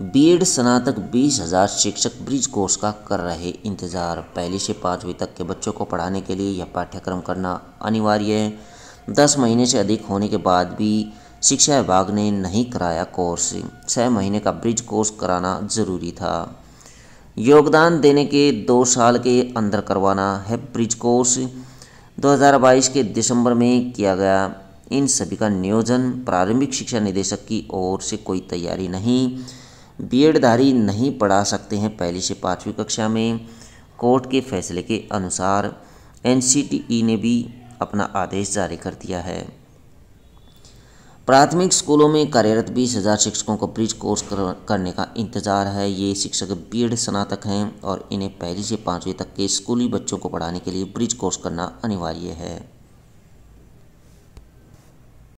BEd स्नातक बीस हजार शिक्षक ब्रिज कोर्स का कर रहे इंतज़ार पहली से पाँचवीं तक के बच्चों को पढ़ाने के लिए यह पाठ्यक्रम करना अनिवार्य है दस महीने से अधिक होने के बाद भी शिक्षा विभाग ने नहीं कराया कोर्स छः महीने का ब्रिज कोर्स कराना ज़रूरी था योगदान देने के दो साल के अंदर करवाना है ब्रिज कोर्स 2022 के दिसंबर में किया गया इन सभी का नियोजन प्रारंभिक शिक्षा निदेशक की ओर से कोई तैयारी नहीं बीएडधारी नहीं पढ़ा सकते हैं पहली से पाँचवीं कक्षा में कोर्ट के फैसले के अनुसार एनसीटीई ने भी अपना आदेश जारी कर दिया है प्राथमिक स्कूलों में कार्यरत बीस हज़ार शिक्षकों को ब्रिज कोर्स कर, करने का इंतज़ार है ये शिक्षक बीएड स्नातक हैं और इन्हें पहली से पाँचवीं तक के स्कूली बच्चों को पढ़ाने के लिए ब्रिज कोर्स करना अनिवार्य है